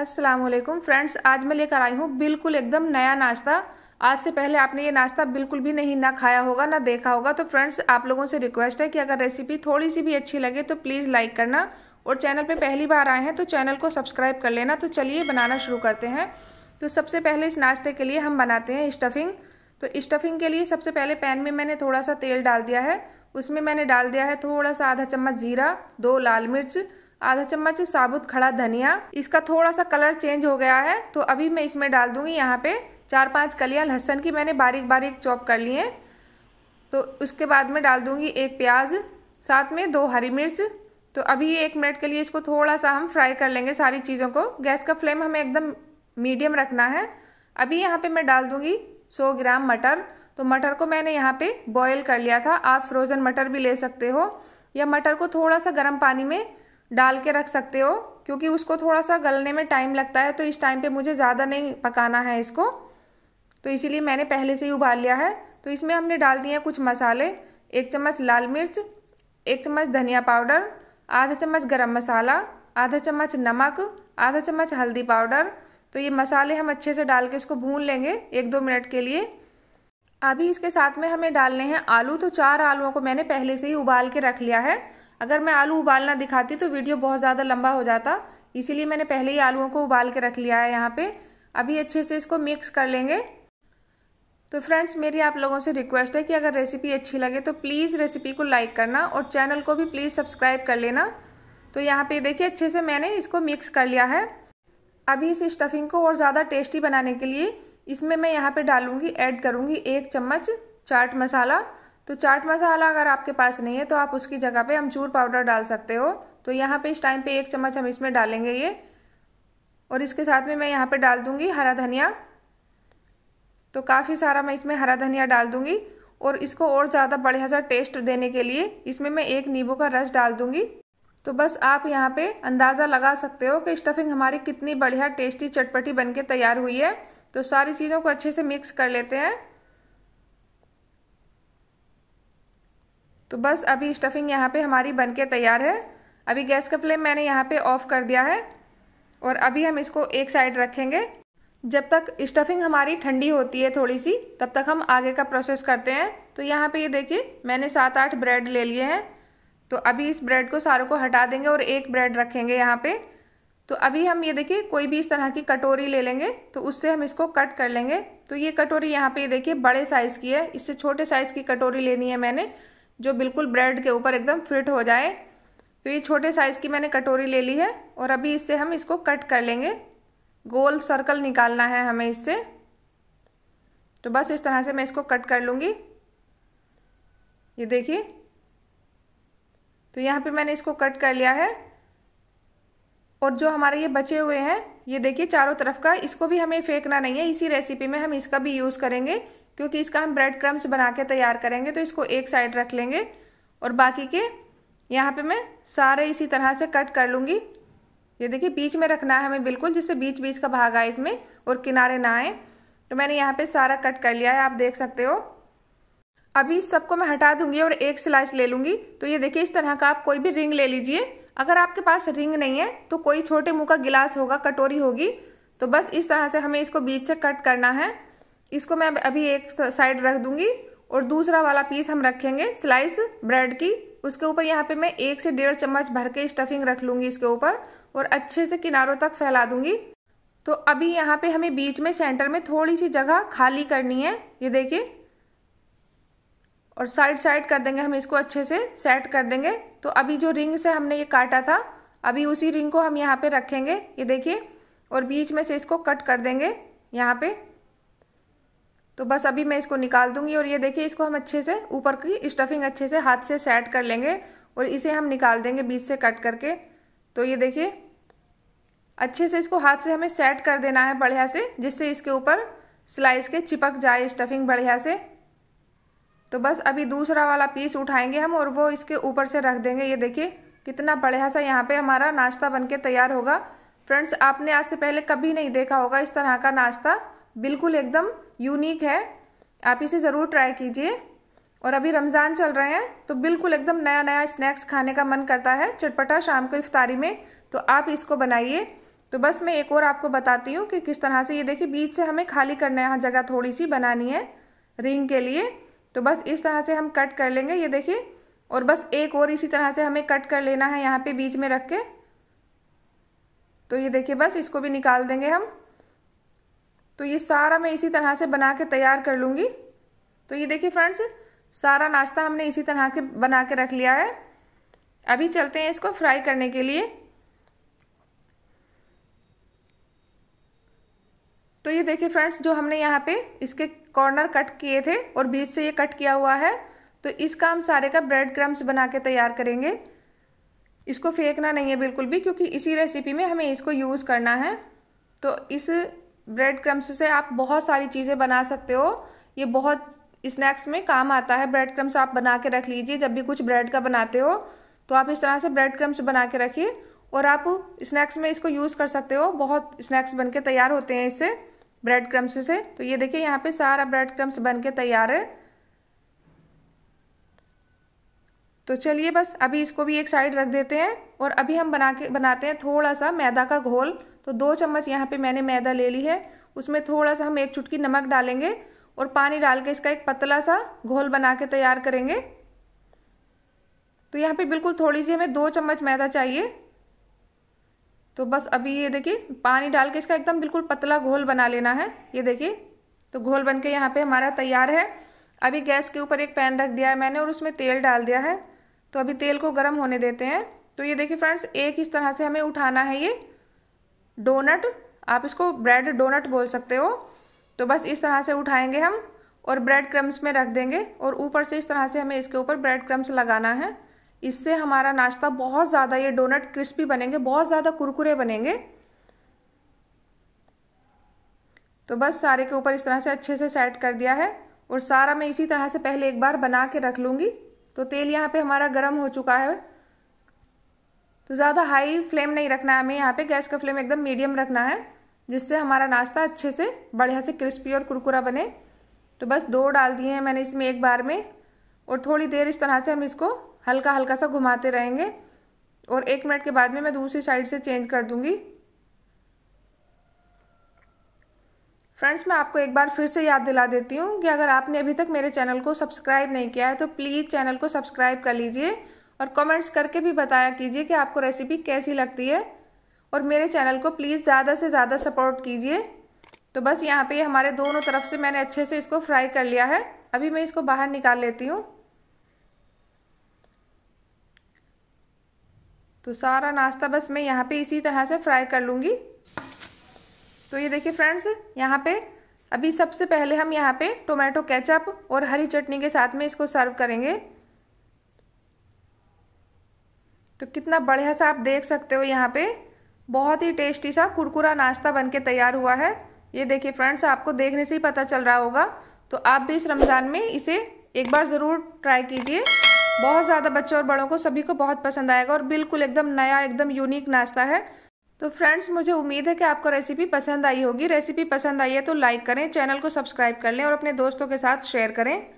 अस्सलाम वालेकुम फ्रेंड्स आज मैं लेकर आई हूँ बिल्कुल एकदम नया नाश्ता आज से पहले आपने ये नाश्ता बिल्कुल भी नहीं ना खाया होगा ना देखा होगा तो फ्रेंड्स आप लोगों से रिक्वेस्ट है कि अगर रेसिपी थोड़ी सी भी अच्छी लगे तो प्लीज़ लाइक करना और चैनल पे पहली बार आए हैं तो चैनल को सब्सक्राइब कर लेना तो चलिए बनाना शुरू करते हैं तो सबसे पहले इस नाश्ते के लिए हम बनाते हैं स्टफिंग तो स्टफिंग के लिए सबसे पहले पैन में मैंने थोड़ा सा तेल डाल दिया है उसमें मैंने डाल दिया है थोड़ा सा आधा चम्मच ज़ीरा दो लाल मिर्च आधा चम्मच साबुत खड़ा धनिया इसका थोड़ा सा कलर चेंज हो गया है तो अभी मैं इसमें डाल दूंगी यहाँ पे चार पांच कलियाँ लहसन की मैंने बारीक बारीक चॉप कर ली हैं तो उसके बाद में डाल दूंगी एक प्याज साथ में दो हरी मिर्च तो अभी एक मिनट के लिए इसको थोड़ा सा हम फ्राई कर लेंगे सारी चीज़ों को गैस का फ्लेम हमें एकदम मीडियम रखना है अभी यहाँ पे मैं डाल दूंगी 100 ग्राम मटर तो मटर को मैंने यहाँ पे बॉयल कर लिया था आप फ्रोज़न मटर भी ले सकते हो या मटर को थोड़ा सा गर्म पानी में डाल के रख सकते हो क्योंकि उसको थोड़ा सा गलने में टाइम लगता है तो इस टाइम पे मुझे ज़्यादा नहीं पकाना है इसको तो इसीलिए मैंने पहले से ही उबाल लिया है तो इसमें हमने डाल दिए कुछ मसाले एक चम्मच लाल मिर्च एक चम्मच धनिया पाउडर आधा चम्मच गरम मसाला आधा चम्मच नमक आधा चम्मच हल्दी पाउडर तो ये मसाले हम अच्छे से डाल के इसको भून लेंगे एक दो मिनट के लिए अभी इसके साथ में हमें डालने हैं आलू तो चार आलुओं को मैंने पहले से ही उबाल के रख लिया है अगर मैं आलू उबालना दिखाती तो वीडियो बहुत ज़्यादा लंबा हो जाता इसीलिए मैंने पहले ही आलुओं को उबाल के रख लिया है यहाँ पे अभी अच्छे से इसको मिक्स कर लेंगे तो फ्रेंड्स मेरी आप लोगों से रिक्वेस्ट है कि अगर रेसिपी अच्छी लगे तो प्लीज़ रेसिपी को लाइक करना और चैनल को भी प्लीज़ सब्सक्राइब कर लेना तो यहाँ पर देखिए अच्छे से मैंने इसको मिक्स कर लिया है अभी इस स्टफिंग को और ज़्यादा टेस्टी बनाने के लिए इसमें मैं यहाँ पर डालूंगी ऐड करूँगी एक चम्मच चाट मसाला तो चाट मसाला अगर आपके पास नहीं है तो आप उसकी जगह पे अमचूर पाउडर डाल सकते हो तो यहाँ पे इस टाइम पे एक चम्मच हम इसमें डालेंगे ये और इसके साथ में मैं यहाँ पे डाल दूँगी हरा धनिया तो काफ़ी सारा मैं इसमें हरा धनिया डाल दूँगी और इसको और ज़्यादा बढ़िया सा टेस्ट देने के लिए इसमें मैं एक नींबू का रस डाल दूँगी तो बस आप यहाँ पे अंदाज़ा लगा सकते हो कि स्टफिंग हमारी कितनी बढ़िया टेस्टी चटपटी बनके तैयार हुई है तो सारी चीज़ों को अच्छे से मिक्स कर लेते हैं तो बस अभी स्टफिंग यहाँ पे हमारी बनके तैयार है अभी गैस का फ्लेम मैंने यहाँ पे ऑफ़ कर दिया है और अभी हम इसको एक साइड रखेंगे जब तक स्टफिंग हमारी ठंडी होती है थोड़ी सी तब तक हम आगे का प्रोसेस करते हैं तो यहाँ पे ये देखिए मैंने सात आठ ब्रेड ले लिए हैं तो अभी इस ब्रेड को सारों को हटा देंगे और एक ब्रेड रखेंगे यहाँ पे तो अभी हम ये देखिए कोई भी इस तरह की कटोरी ले लेंगे तो उससे हम इसको कट कर लेंगे तो ये कटोरी यहाँ पे देखिए बड़े साइज़ की है इससे छोटे साइज़ की कटोरी लेनी है मैंने जो बिल्कुल ब्रेड के ऊपर एकदम फिट हो जाए तो ये छोटे साइज़ की मैंने कटोरी ले ली है और अभी इससे हम इसको कट कर लेंगे गोल सर्कल निकालना है हमें इससे तो बस इस तरह से मैं इसको कट कर लूँगी ये देखिए तो यहाँ पे मैंने इसको कट कर लिया है और जो हमारे ये बचे हुए हैं ये देखिए चारों तरफ का इसको भी हमें फेंकना नहीं है इसी रेसिपी में हम इसका भी यूज़ करेंगे क्योंकि इसका हम ब्रेड क्रम्स बना के तैयार करेंगे तो इसको एक साइड रख लेंगे और बाकी के यहाँ पे मैं सारे इसी तरह से कट कर लूँगी ये देखिए बीच में रखना है हमें बिल्कुल जिससे बीच बीच का भाग आए इसमें और किनारे ना आए तो मैंने यहाँ पे सारा कट कर लिया है आप देख सकते हो अभी सबको मैं हटा दूंगी और एक स्लाइस ले लूँगी तो ये देखिए इस तरह का आप कोई भी रिंग ले लीजिए अगर आपके पास रिंग नहीं है तो कोई छोटे मुँह का गिलास होगा कटोरी होगी तो बस इस तरह से हमें इसको बीच से कट करना है इसको मैं अभी एक साइड रख दूंगी और दूसरा वाला पीस हम रखेंगे स्लाइस ब्रेड की उसके ऊपर यहाँ पे मैं एक से डेढ़ चम्मच भर के स्टफिंग रख लूंगी इसके ऊपर और अच्छे से किनारों तक फैला दूंगी तो अभी यहाँ पे हमें बीच में सेंटर में थोड़ी सी जगह खाली करनी है ये देखिए और साइड साइड कर देंगे हम इसको अच्छे से सेट कर देंगे तो अभी जो रिंग से हमने ये काटा था अभी उसी रिंग को हम यहाँ पे रखेंगे ये देखिए और बीच में से इसको कट कर देंगे यहाँ पे तो बस अभी मैं इसको निकाल दूंगी और ये देखिए इसको हम अच्छे से ऊपर की स्टफिंग अच्छे से हाथ से सेट कर लेंगे और इसे हम निकाल देंगे बीच से कट करके तो ये देखिए अच्छे से इसको हाथ से हमें सेट कर देना है बढ़िया से जिससे इसके ऊपर स्लाइस के चिपक जाए स्टफिंग बढ़िया से तो बस अभी दूसरा वाला पीस उठाएंगे हम और वो इसके ऊपर से रख देंगे ये देखिए कितना बढ़िया सा यहाँ पे हमारा नाश्ता बनके तैयार होगा फ्रेंड्स आपने आज से पहले कभी नहीं देखा होगा इस तरह का नाश्ता बिल्कुल एकदम यूनिक है आप इसे ज़रूर ट्राई कीजिए और अभी रमज़ान चल रहे हैं तो बिल्कुल एकदम नया नया स्नैक्स खाने का मन करता है चटपटा शाम को इफ्तारी में तो आप इसको बनाइए तो बस मैं एक और आपको बताती हूँ कि किस तरह से ये देखिए बीच से हमें खाली करना है यहाँ जगह थोड़ी सी बनानी है रिंग के लिए तो बस इस तरह से हम कट कर लेंगे ये देखिए और बस एक और इसी तरह से हमें कट कर लेना है यहाँ पे बीच में रख के तो ये देखिए बस इसको भी निकाल देंगे हम तो ये सारा मैं इसी तरह से बना के तैयार कर लूँगी तो ये देखिए फ्रेंड्स सारा नाश्ता हमने इसी तरह के बना के रख लिया है अभी चलते हैं इसको फ्राई करने के लिए तो ये देखिए फ्रेंड्स जो हमने यहाँ पे इसके कॉर्नर कट किए थे और बीच से ये कट किया हुआ है तो इसका हम सारे का ब्रेड क्रम्स बना के तैयार करेंगे इसको फेंकना नहीं है बिल्कुल भी क्योंकि इसी रेसिपी में हमें इसको यूज़ करना है तो इस ब्रेड क्रम्स से आप बहुत सारी चीज़ें बना सकते हो ये बहुत स्नैक्स में काम आता है ब्रेड क्रम्स आप बना के रख लीजिए जब भी कुछ ब्रेड का बनाते हो तो आप इस तरह से ब्रेड क्रम्स बना के रखिए और आप स्नैक्स में इसको यूज़ कर सकते हो बहुत स्नैक्स बन के तैयार होते हैं इससे ब्रेड क्रम्स से तो ये देखिए यहाँ पे सारा ब्रेड क्रम्स बन के तैयार है तो चलिए बस अभी इसको भी एक साइड रख देते हैं और अभी हम बना के बनाते हैं थोड़ा सा मैदा का घोल तो दो चम्मच यहाँ पे मैंने मैदा ले ली है उसमें थोड़ा सा हम एक चुटकी नमक डालेंगे और पानी डाल के इसका एक पतला सा घोल बना के तैयार करेंगे तो यहाँ पे बिल्कुल थोड़ी सी हमें दो चम्मच मैदा चाहिए तो बस अभी ये देखिए पानी डाल के इसका एकदम बिल्कुल पतला घोल बना लेना है ये देखिए तो घोल बन के यहाँ पर हमारा तैयार है अभी गैस के ऊपर एक पैन रख दिया है मैंने और उसमें तेल डाल दिया है तो अभी तेल को गर्म होने देते हैं तो ये देखिए फ्रेंड्स एक इस तरह से हमें उठाना है ये डोनट आप इसको ब्रेड डोनट बोल सकते हो तो बस इस तरह से उठाएंगे हम और ब्रेड क्रम्स में रख देंगे और ऊपर से इस तरह से हमें इसके ऊपर ब्रेड क्रम्स लगाना है इससे हमारा नाश्ता बहुत ज़्यादा ये डोनट क्रिस्पी बनेंगे बहुत ज़्यादा कुरकुरे बनेंगे तो बस सारे के ऊपर इस तरह से अच्छे से सेट कर दिया है और सारा मैं इसी तरह से पहले एक बार बना के रख लूँगी तो तेल यहाँ पे हमारा गर्म हो चुका है तो ज़्यादा हाई फ्लेम नहीं रखना है हमें यहाँ पे गैस का फ्लेम एकदम मीडियम रखना है जिससे हमारा नाश्ता अच्छे से बढ़िया से क्रिस्पी और कुरकुरा बने तो बस दो डाल दिए हैं मैंने इसमें एक बार में और थोड़ी देर इस तरह से हम इसको हल्का हल्का सा घुमाते रहेंगे और एक मिनट के बाद में मैं दूसरी साइड से चेंज कर दूँगी फ्रेंड्स मैं आपको एक बार फिर से याद दिला देती हूँ कि अगर आपने अभी तक मेरे चैनल को सब्सक्राइब नहीं किया है तो प्लीज़ चैनल को सब्सक्राइब कर लीजिए और कमेंट्स करके भी बताया कीजिए कि आपको रेसिपी कैसी लगती है और मेरे चैनल को प्लीज़ ज़्यादा से ज़्यादा सपोर्ट कीजिए तो बस यहाँ पे हमारे दोनों तरफ से मैंने अच्छे से इसको फ्राई कर लिया है अभी मैं इसको बाहर निकाल लेती हूँ तो सारा नाश्ता बस मैं यहाँ पे इसी तरह से फ्राई कर लूँगी तो ये देखिए फ्रेंड्स यहाँ पे अभी सबसे पहले हम यहाँ पे टोमेटो केचप और हरी चटनी के साथ में इसको सर्व करेंगे तो कितना बढ़िया सा आप देख सकते हो यहाँ पे बहुत ही टेस्टी सा कुरकुरा नाश्ता बनके तैयार हुआ है ये देखिए फ्रेंड्स आपको देखने से ही पता चल रहा होगा तो आप भी इस रमज़ान में इसे एक बार ज़रूर ट्राई कीजिए बहुत ज़्यादा बच्चों और बड़ों को सभी को बहुत पसंद आएगा और बिल्कुल एकदम नया एकदम यूनिक नाश्ता है तो फ्रेंड्स मुझे उम्मीद है कि आपको रेसिपी पसंद आई होगी रेसिपी पसंद आई है तो लाइक करें चैनल को सब्सक्राइब कर लें और अपने दोस्तों के साथ शेयर करें